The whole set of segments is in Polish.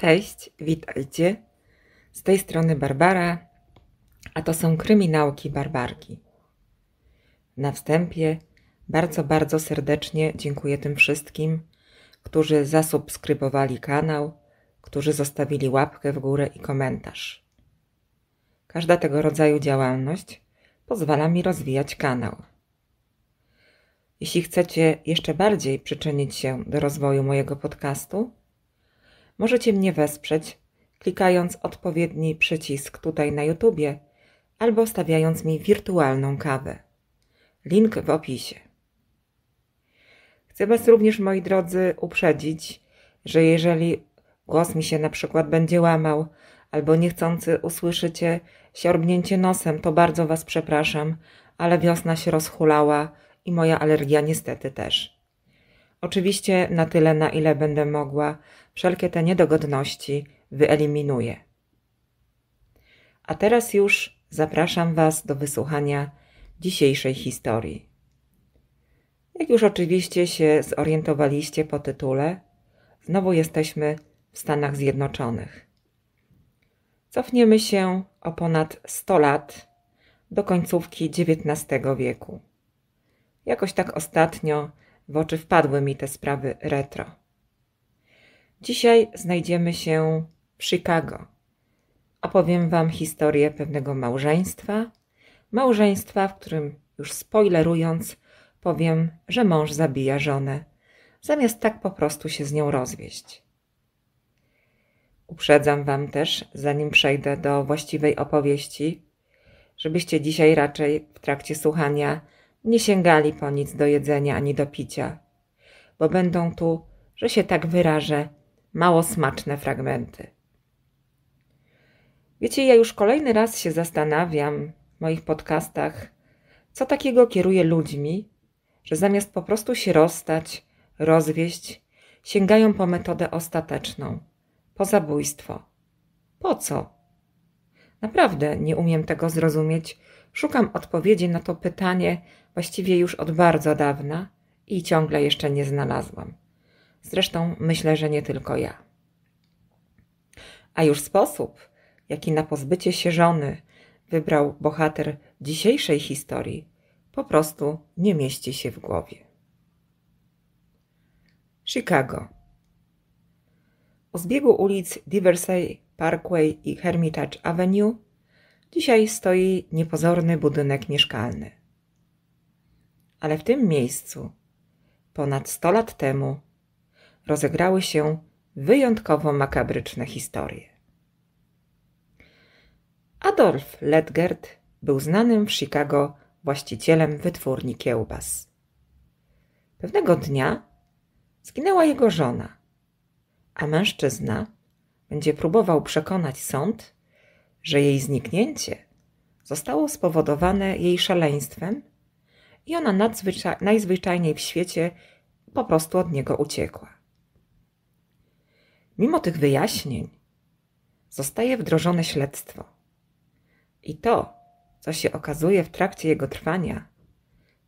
Cześć, witajcie. Z tej strony Barbara, a to są kryminałki Barbarki. Na wstępie bardzo, bardzo serdecznie dziękuję tym wszystkim, którzy zasubskrybowali kanał, którzy zostawili łapkę w górę i komentarz. Każda tego rodzaju działalność pozwala mi rozwijać kanał. Jeśli chcecie jeszcze bardziej przyczynić się do rozwoju mojego podcastu, Możecie mnie wesprzeć, klikając odpowiedni przycisk tutaj na YouTubie albo stawiając mi wirtualną kawę. Link w opisie. Chcę Was również, moi drodzy, uprzedzić, że jeżeli głos mi się na przykład będzie łamał, albo niechcący usłyszycie siorbnięcie nosem, to bardzo Was przepraszam, ale wiosna się rozhulała i moja alergia niestety też. Oczywiście na tyle, na ile będę mogła, wszelkie te niedogodności wyeliminuje. A teraz już zapraszam Was do wysłuchania dzisiejszej historii. Jak już oczywiście się zorientowaliście po tytule, znowu jesteśmy w Stanach Zjednoczonych. Cofniemy się o ponad 100 lat do końcówki XIX wieku. Jakoś tak ostatnio w oczy wpadły mi te sprawy retro. Dzisiaj znajdziemy się w Chicago. Opowiem Wam historię pewnego małżeństwa. Małżeństwa, w którym, już spoilerując, powiem, że mąż zabija żonę, zamiast tak po prostu się z nią rozwieść. Uprzedzam Wam też, zanim przejdę do właściwej opowieści, żebyście dzisiaj raczej w trakcie słuchania nie sięgali po nic do jedzenia ani do picia, bo będą tu, że się tak wyrażę, mało smaczne fragmenty. Wiecie, ja już kolejny raz się zastanawiam w moich podcastach, co takiego kieruje ludźmi, że zamiast po prostu się rozstać, rozwieść, sięgają po metodę ostateczną, po zabójstwo. Po co? Naprawdę nie umiem tego zrozumieć. Szukam odpowiedzi na to pytanie właściwie już od bardzo dawna i ciągle jeszcze nie znalazłam. Zresztą myślę, że nie tylko ja. A już sposób, jaki na pozbycie się żony wybrał bohater dzisiejszej historii, po prostu nie mieści się w głowie. Chicago. O zbiegu ulic Diversey Parkway i Hermitage Avenue dzisiaj stoi niepozorny budynek mieszkalny. Ale w tym miejscu, ponad 100 lat temu, rozegrały się wyjątkowo makabryczne historie. Adolf Ledgert był znanym w Chicago właścicielem wytwórni kiełbas. Pewnego dnia zginęła jego żona, a mężczyzna będzie próbował przekonać sąd, że jej zniknięcie zostało spowodowane jej szaleństwem i ona najzwyczajniej w świecie po prostu od niego uciekła. Mimo tych wyjaśnień zostaje wdrożone śledztwo. I to, co się okazuje w trakcie jego trwania,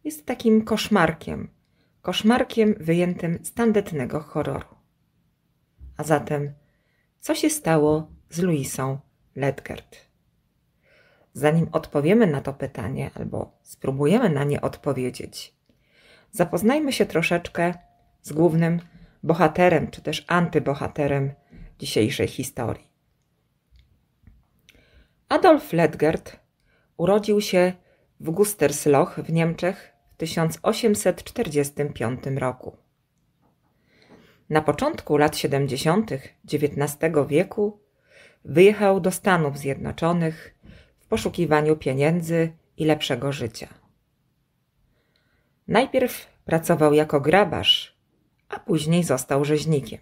jest takim koszmarkiem, koszmarkiem wyjętym z tandetnego horroru. A zatem, co się stało z Luisą Ledgert? Zanim odpowiemy na to pytanie, albo spróbujemy na nie odpowiedzieć, zapoznajmy się troszeczkę z głównym bohaterem czy też antybohaterem dzisiejszej historii. Adolf Ledgert urodził się w Gustersloch w Niemczech w 1845 roku. Na początku lat 70. XIX wieku wyjechał do Stanów Zjednoczonych w poszukiwaniu pieniędzy i lepszego życia. Najpierw pracował jako grabarz a później został rzeźnikiem.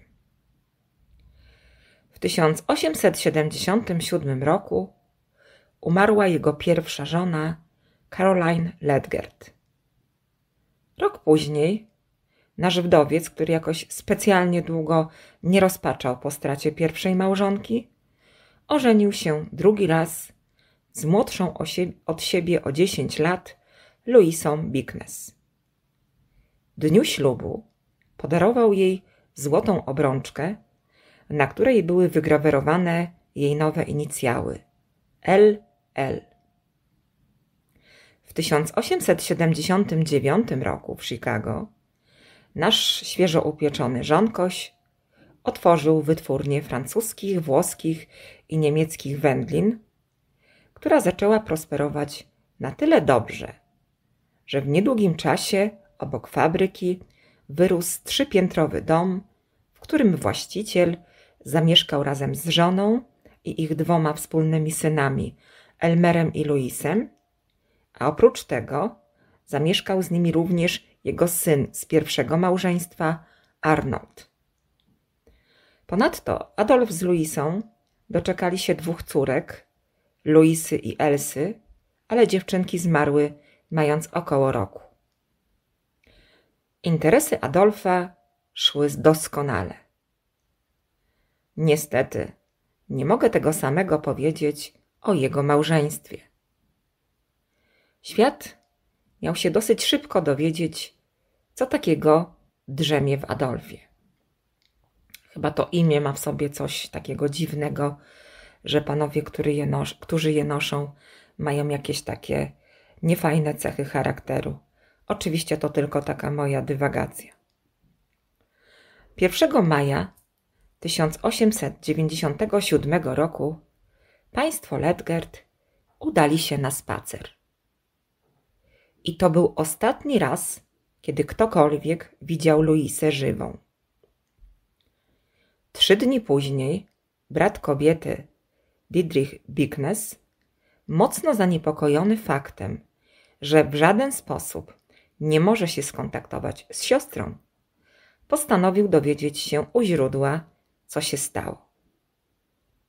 W 1877 roku umarła jego pierwsza żona, Caroline Ledgert. Rok później nasz wdowiec, który jakoś specjalnie długo nie rozpaczał po stracie pierwszej małżonki, ożenił się drugi raz z młodszą od siebie o 10 lat Louisą Bickness. W dniu ślubu Podarował jej złotą obrączkę, na której były wygrawerowane jej nowe inicjały LL. W 1879 roku w Chicago nasz świeżo upieczony żonkoś otworzył wytwórnię francuskich, włoskich i niemieckich wędlin, która zaczęła prosperować na tyle dobrze, że w niedługim czasie obok fabryki wyrósł trzypiętrowy dom, w którym właściciel zamieszkał razem z żoną i ich dwoma wspólnymi synami, Elmerem i Luisem, a oprócz tego zamieszkał z nimi również jego syn z pierwszego małżeństwa, Arnold. Ponadto Adolf z Luisą doczekali się dwóch córek, Luisy i Elsy, ale dziewczynki zmarły mając około roku. Interesy Adolfa szły doskonale. Niestety, nie mogę tego samego powiedzieć o jego małżeństwie. Świat miał się dosyć szybko dowiedzieć, co takiego drzemie w Adolfie. Chyba to imię ma w sobie coś takiego dziwnego, że panowie, który je nos- którzy je noszą, mają jakieś takie niefajne cechy charakteru Oczywiście to tylko taka moja dywagacja. 1 maja 1897 roku państwo Ledgert udali się na spacer. I to był ostatni raz, kiedy ktokolwiek widział Luisę żywą. Trzy dni później brat kobiety, Didrich Bignes, mocno zaniepokojony faktem, że w żaden sposób nie może się skontaktować z siostrą. Postanowił dowiedzieć się u źródła, co się stało.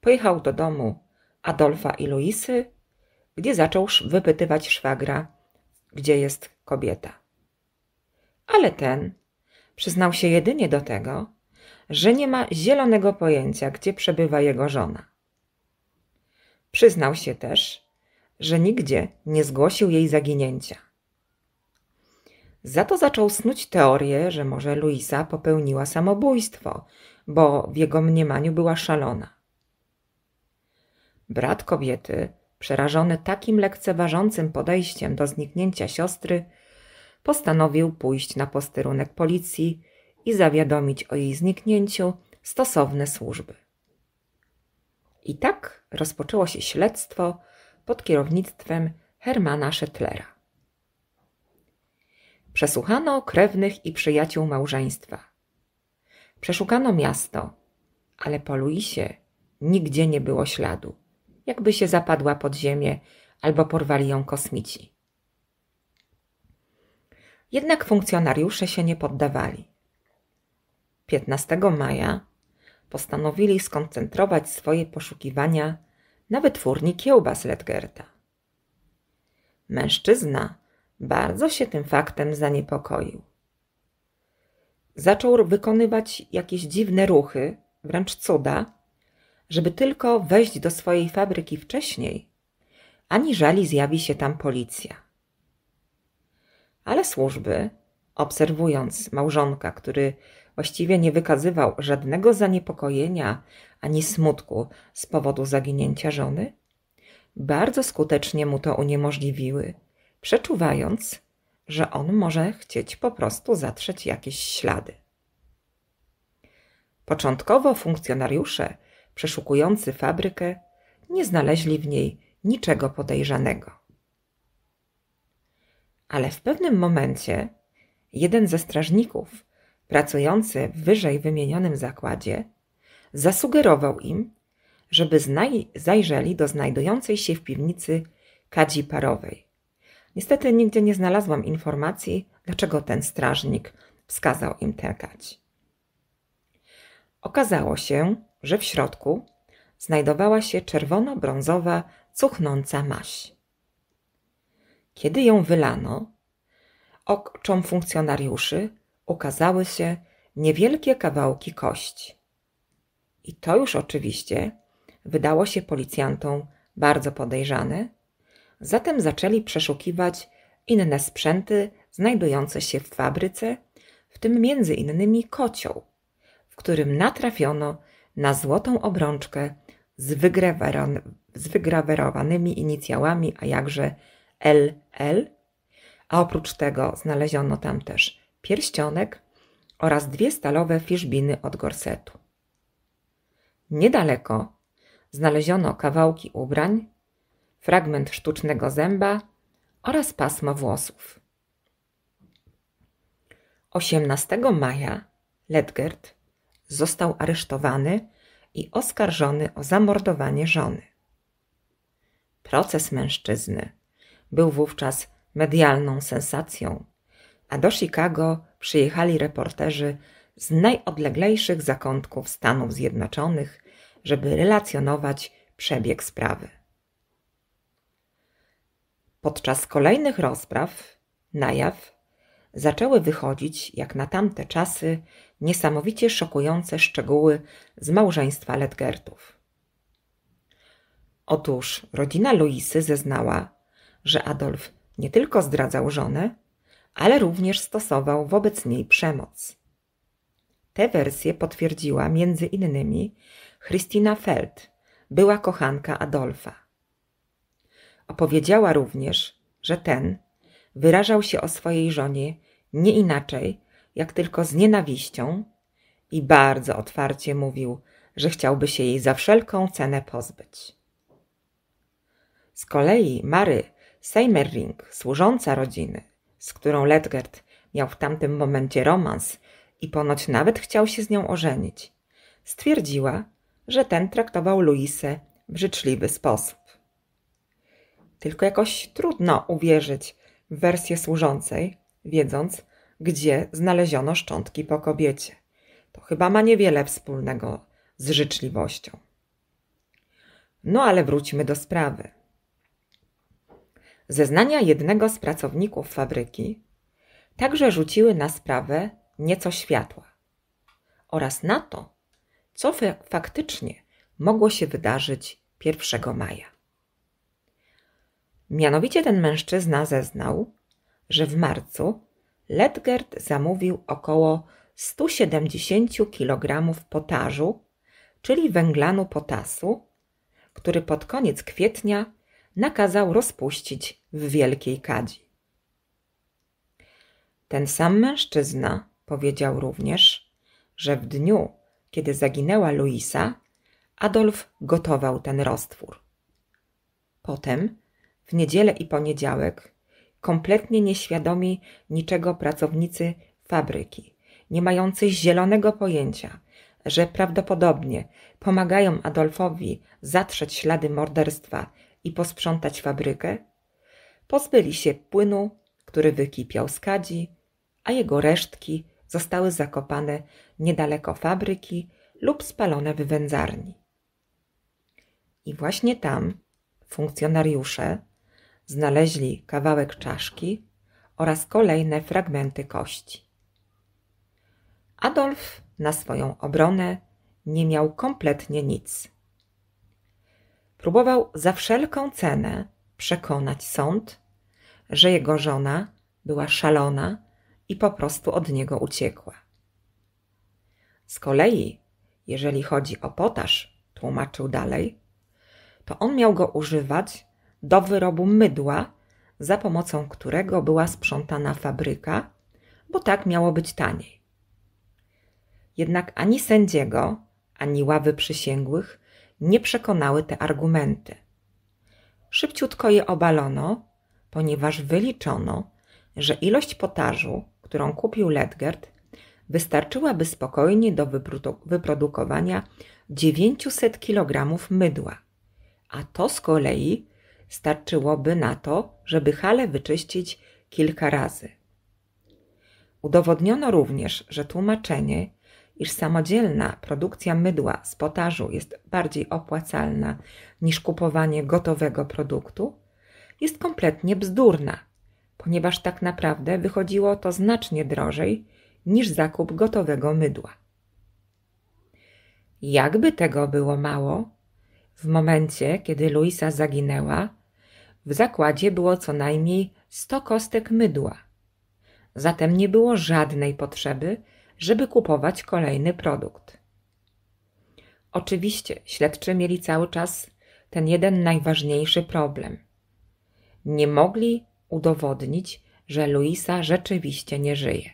Pojechał do domu Adolfa i Luisy, gdzie zaczął wypytywać szwagra, gdzie jest kobieta. Ale ten przyznał się jedynie do tego, że nie ma zielonego pojęcia, gdzie przebywa jego żona. Przyznał się też, że nigdzie nie zgłosił jej zaginięcia. Za to zaczął snuć teorię, że może Luisa popełniła samobójstwo, bo w jego mniemaniu była szalona. Brat kobiety, przerażony takim lekceważącym podejściem do zniknięcia siostry, postanowił pójść na posterunek policji i zawiadomić o jej zniknięciu stosowne służby. I tak rozpoczęło się śledztwo pod kierownictwem Hermana Szetlera. Przesłuchano krewnych i przyjaciół małżeństwa. Przeszukano miasto, ale po Luisie nigdzie nie było śladu, jakby się zapadła pod ziemię albo porwali ją kosmici. Jednak funkcjonariusze się nie poddawali. 15 maja postanowili skoncentrować swoje poszukiwania na wytwórni kiełbas Ledgerta. Mężczyzna, bardzo się tym faktem zaniepokoił. Zaczął wykonywać jakieś dziwne ruchy, wręcz cuda, żeby tylko wejść do swojej fabryki wcześniej, aniżeli zjawi się tam policja. Ale służby, obserwując małżonka, który właściwie nie wykazywał żadnego zaniepokojenia ani smutku z powodu zaginięcia żony, bardzo skutecznie mu to uniemożliwiły przeczuwając, że on może chcieć po prostu zatrzeć jakieś ślady. Początkowo funkcjonariusze przeszukujący fabrykę nie znaleźli w niej niczego podejrzanego. Ale w pewnym momencie jeden ze strażników pracujący w wyżej wymienionym zakładzie zasugerował im, żeby zajrzeli do znajdującej się w piwnicy kadzi parowej Niestety nigdzie nie znalazłam informacji, dlaczego ten strażnik wskazał im tę gać. Okazało się, że w środku znajdowała się czerwono-brązowa, cuchnąca maś. Kiedy ją wylano, oczom funkcjonariuszy ukazały się niewielkie kawałki kości. I to już oczywiście wydało się policjantom bardzo podejrzane Zatem zaczęli przeszukiwać inne sprzęty znajdujące się w fabryce, w tym między innymi kocioł, w którym natrafiono na złotą obrączkę z, z wygrawerowanymi inicjałami, a jakże LL, a oprócz tego znaleziono tam też pierścionek oraz dwie stalowe fiszbiny od gorsetu. Niedaleko znaleziono kawałki ubrań fragment sztucznego zęba oraz pasmo włosów. 18 maja Ledgert został aresztowany i oskarżony o zamordowanie żony. Proces mężczyzny był wówczas medialną sensacją, a do Chicago przyjechali reporterzy z najodleglejszych zakątków Stanów Zjednoczonych, żeby relacjonować przebieg sprawy. Podczas kolejnych rozpraw na jaw zaczęły wychodzić, jak na tamte czasy, niesamowicie szokujące szczegóły z małżeństwa Ledgertów. Otóż rodzina Luisy zeznała, że Adolf nie tylko zdradzał żonę, ale również stosował wobec niej przemoc. Te wersje potwierdziła między innymi Christina Feld, była kochanka Adolfa. Opowiedziała również, że ten wyrażał się o swojej żonie nie inaczej, jak tylko z nienawiścią i bardzo otwarcie mówił, że chciałby się jej za wszelką cenę pozbyć. Z kolei Mary Seimerring, służąca rodziny, z którą Ledgert miał w tamtym momencie romans i ponoć nawet chciał się z nią ożenić, stwierdziła, że ten traktował Louise w życzliwy sposób tylko jakoś trudno uwierzyć w wersję służącej, wiedząc, gdzie znaleziono szczątki po kobiecie. To chyba ma niewiele wspólnego z życzliwością. No ale wróćmy do sprawy. Zeznania jednego z pracowników fabryki także rzuciły na sprawę nieco światła oraz na to, co faktycznie mogło się wydarzyć 1 maja. Mianowicie ten mężczyzna zeznał, że w marcu Ledgert zamówił około 170 kg potażu, czyli węglanu potasu, który pod koniec kwietnia nakazał rozpuścić w Wielkiej Kadzi. Ten sam mężczyzna powiedział również, że w dniu, kiedy zaginęła Luisa, Adolf gotował ten roztwór. Potem w niedzielę i poniedziałek, kompletnie nieświadomi niczego pracownicy fabryki, nie mający zielonego pojęcia, że prawdopodobnie pomagają Adolfowi zatrzeć ślady morderstwa i posprzątać fabrykę, pozbyli się płynu, który wykipiał z kadzi, a jego resztki zostały zakopane niedaleko fabryki lub spalone w wędzarni. I właśnie tam funkcjonariusze znaleźli kawałek czaszki oraz kolejne fragmenty kości. Adolf na swoją obronę nie miał kompletnie nic. Próbował za wszelką cenę przekonać sąd, że jego żona była szalona i po prostu od niego uciekła. Z kolei, jeżeli chodzi o potaż, tłumaczył dalej, to on miał go używać do wyrobu mydła, za pomocą którego była sprzątana fabryka, bo tak miało być taniej. Jednak ani sędziego, ani ławy przysięgłych nie przekonały te argumenty. Szybciutko je obalono, ponieważ wyliczono, że ilość potażu, którą kupił Ledgert, wystarczyłaby spokojnie do wyprodukowania 900 kg mydła, a to z kolei starczyłoby na to, żeby halę wyczyścić kilka razy. Udowodniono również, że tłumaczenie, iż samodzielna produkcja mydła z potażu jest bardziej opłacalna niż kupowanie gotowego produktu, jest kompletnie bzdurna, ponieważ tak naprawdę wychodziło to znacznie drożej niż zakup gotowego mydła. Jakby tego było mało, w momencie, kiedy Luisa zaginęła, w zakładzie było co najmniej sto kostek mydła. Zatem nie było żadnej potrzeby, żeby kupować kolejny produkt. Oczywiście śledczy mieli cały czas ten jeden najważniejszy problem. Nie mogli udowodnić, że Luisa rzeczywiście nie żyje.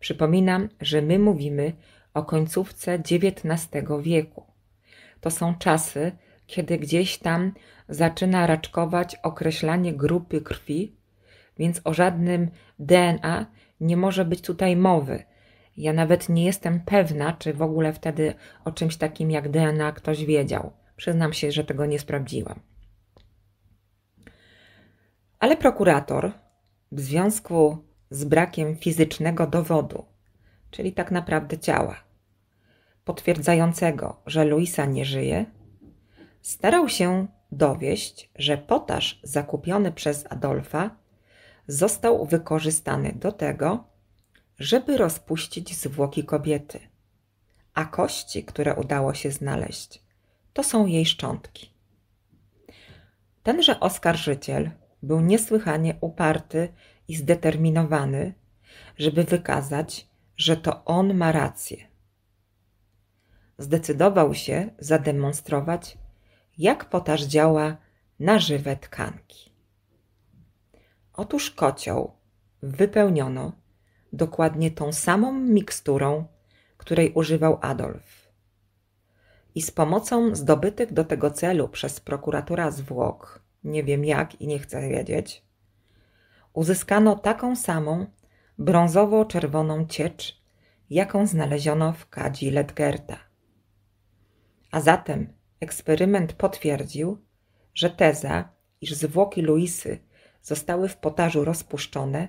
Przypominam, że my mówimy o końcówce XIX wieku. To są czasy, kiedy gdzieś tam zaczyna raczkować określanie grupy krwi, więc o żadnym DNA nie może być tutaj mowy. Ja nawet nie jestem pewna, czy w ogóle wtedy o czymś takim jak DNA ktoś wiedział. Przyznam się, że tego nie sprawdziłam. Ale prokurator w związku z brakiem fizycznego dowodu, czyli tak naprawdę ciała, potwierdzającego, że Luisa nie żyje, starał się dowieść, że potaż zakupiony przez Adolfa został wykorzystany do tego, żeby rozpuścić zwłoki kobiety, a kości, które udało się znaleźć, to są jej szczątki. Tenże oskarżyciel był niesłychanie uparty i zdeterminowany, żeby wykazać, że to on ma rację. Zdecydował się zademonstrować jak potaż działa na żywe tkanki. Otóż kocioł wypełniono dokładnie tą samą miksturą, której używał Adolf. I z pomocą zdobytych do tego celu przez prokuratora zwłok, nie wiem jak i nie chcę wiedzieć, uzyskano taką samą brązowo-czerwoną ciecz, jaką znaleziono w kadzi Ledgerta. A zatem Eksperyment potwierdził, że teza, iż zwłoki Luisy zostały w potarzu rozpuszczone,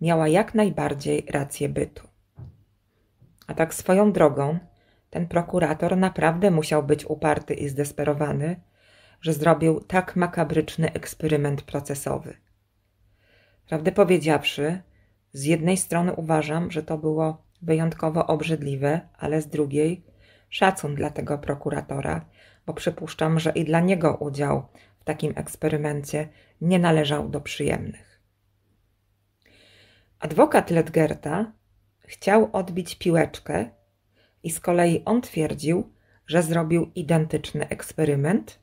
miała jak najbardziej rację bytu. A tak swoją drogą, ten prokurator naprawdę musiał być uparty i zdesperowany, że zrobił tak makabryczny eksperyment procesowy. Prawdę powiedziawszy, z jednej strony uważam, że to było wyjątkowo obrzydliwe, ale z drugiej szacun dla tego prokuratora, bo przypuszczam, że i dla niego udział w takim eksperymencie nie należał do przyjemnych. Adwokat Ledgerta chciał odbić piłeczkę i z kolei on twierdził, że zrobił identyczny eksperyment,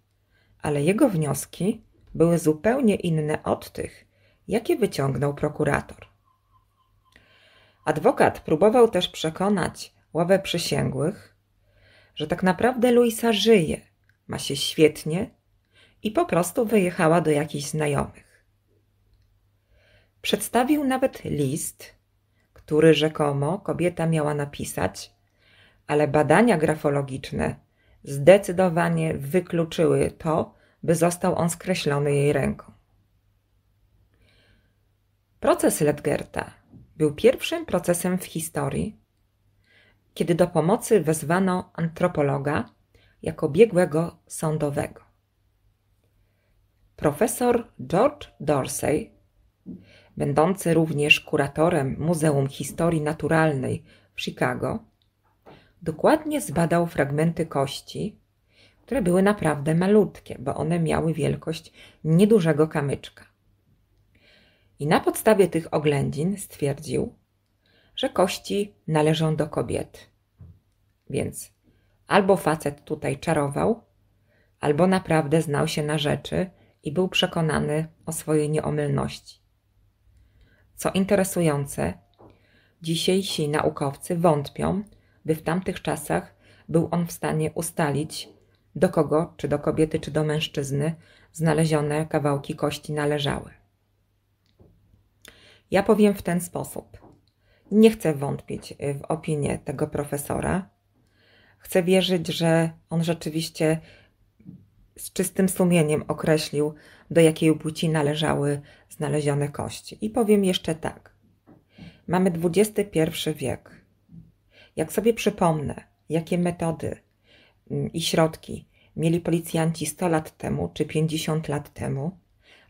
ale jego wnioski były zupełnie inne od tych, jakie wyciągnął prokurator. Adwokat próbował też przekonać ławę przysięgłych, że tak naprawdę Luisa żyje ma się świetnie i po prostu wyjechała do jakichś znajomych. Przedstawił nawet list, który rzekomo kobieta miała napisać, ale badania grafologiczne zdecydowanie wykluczyły to, by został on skreślony jej ręką. Proces Ledgerta był pierwszym procesem w historii, kiedy do pomocy wezwano antropologa jako biegłego sądowego. Profesor George Dorsey, będący również kuratorem Muzeum Historii Naturalnej w Chicago, dokładnie zbadał fragmenty kości, które były naprawdę malutkie, bo one miały wielkość niedużego kamyczka. I na podstawie tych oględzin stwierdził, że kości należą do kobiet. Więc Albo facet tutaj czarował, albo naprawdę znał się na rzeczy i był przekonany o swojej nieomylności. Co interesujące, dzisiejsi naukowcy wątpią, by w tamtych czasach był on w stanie ustalić, do kogo, czy do kobiety, czy do mężczyzny, znalezione kawałki kości należały. Ja powiem w ten sposób. Nie chcę wątpić w opinię tego profesora, Chcę wierzyć, że on rzeczywiście z czystym sumieniem określił, do jakiej płci należały znalezione kości. I powiem jeszcze tak. Mamy XXI wiek. Jak sobie przypomnę, jakie metody mm, i środki mieli policjanci 100 lat temu czy 50 lat temu,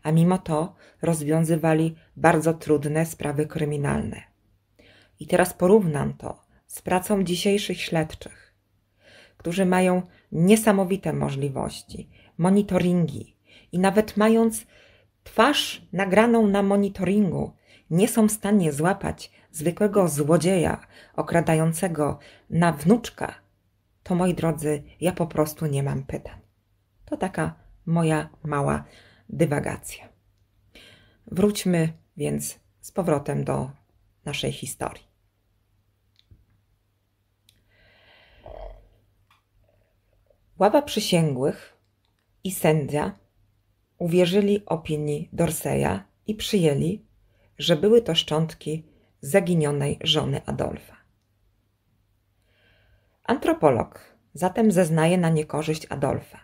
a mimo to rozwiązywali bardzo trudne sprawy kryminalne. I teraz porównam to z pracą dzisiejszych śledczych którzy mają niesamowite możliwości, monitoringi i nawet mając twarz nagraną na monitoringu, nie są w stanie złapać zwykłego złodzieja okradającego na wnuczka, to moi drodzy, ja po prostu nie mam pytań. To taka moja mała dywagacja. Wróćmy więc z powrotem do naszej historii. Ława przysięgłych i sędzia uwierzyli opinii Dorseya i przyjęli, że były to szczątki zaginionej żony Adolfa. Antropolog zatem zeznaje na niekorzyść Adolfa.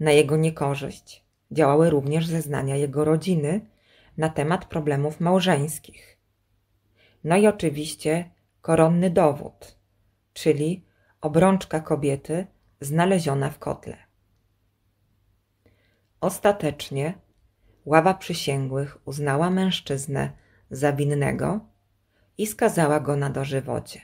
Na jego niekorzyść działały również zeznania jego rodziny na temat problemów małżeńskich. No i oczywiście koronny dowód, czyli obrączka kobiety znaleziona w kotle. Ostatecznie ława przysięgłych uznała mężczyznę za winnego i skazała go na dożywocie.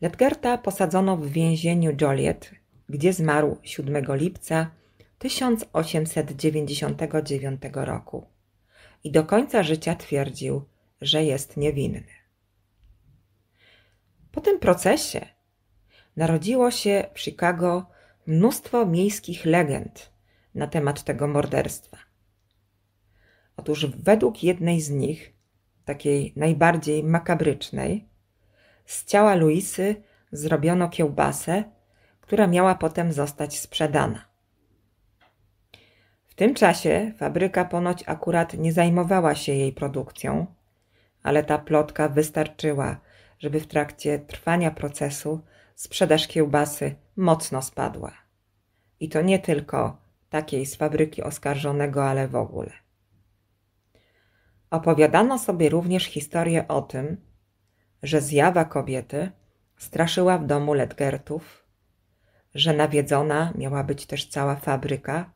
Ledgerta posadzono w więzieniu Joliet, gdzie zmarł 7 lipca 1899 roku i do końca życia twierdził, że jest niewinny. Po tym procesie narodziło się w Chicago mnóstwo miejskich legend na temat tego morderstwa. Otóż według jednej z nich, takiej najbardziej makabrycznej, z ciała Luisy zrobiono kiełbasę, która miała potem zostać sprzedana. W tym czasie fabryka ponoć akurat nie zajmowała się jej produkcją, ale ta plotka wystarczyła, żeby w trakcie trwania procesu sprzedaż kiełbasy mocno spadła. I to nie tylko takiej z fabryki oskarżonego, ale w ogóle. Opowiadano sobie również historię o tym, że zjawa kobiety straszyła w domu Ledgertów, że nawiedzona miała być też cała fabryka,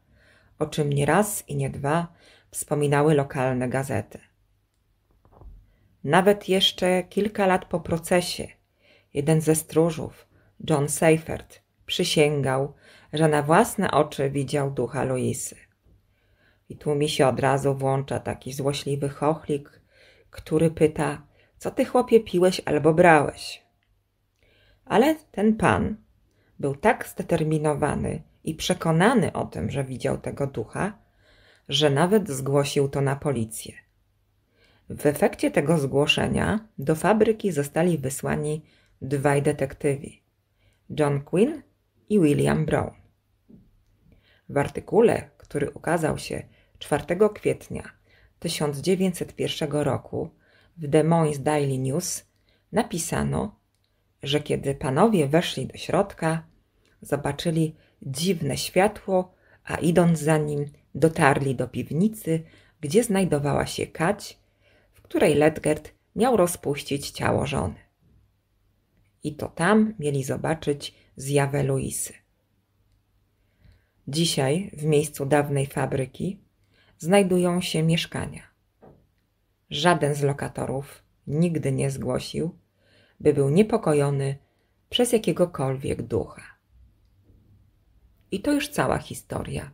o czym nie raz i nie dwa wspominały lokalne gazety. Nawet jeszcze kilka lat po procesie, jeden ze stróżów John Seyfert przysięgał, że na własne oczy widział ducha Luisy. I tu mi się od razu włącza taki złośliwy chochlik, który pyta, co ty chłopie piłeś albo brałeś. Ale ten pan był tak zdeterminowany i przekonany o tym, że widział tego ducha, że nawet zgłosił to na policję. W efekcie tego zgłoszenia do fabryki zostali wysłani dwaj detektywi. John Quinn i William Brown. W artykule, który ukazał się 4 kwietnia 1901 roku w Des Moines Daily News, napisano, że kiedy panowie weszli do środka, zobaczyli dziwne światło, a idąc za nim, dotarli do piwnicy, gdzie znajdowała się kać, w której Ledgert miał rozpuścić ciało żony i to tam mieli zobaczyć zjawę Luisy. Dzisiaj w miejscu dawnej fabryki znajdują się mieszkania. Żaden z lokatorów nigdy nie zgłosił, by był niepokojony przez jakiegokolwiek ducha. I to już cała historia.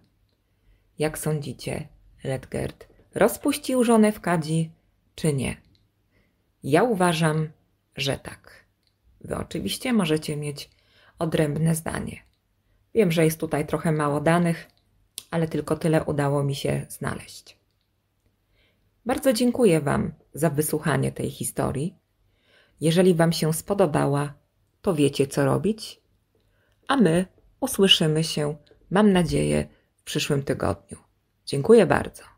Jak sądzicie, Redgert rozpuścił żonę w kadzi, czy nie? Ja uważam, że tak. Wy oczywiście możecie mieć odrębne zdanie. Wiem, że jest tutaj trochę mało danych, ale tylko tyle udało mi się znaleźć. Bardzo dziękuję Wam za wysłuchanie tej historii. Jeżeli Wam się spodobała, to wiecie co robić, a my usłyszymy się, mam nadzieję, w przyszłym tygodniu. Dziękuję bardzo.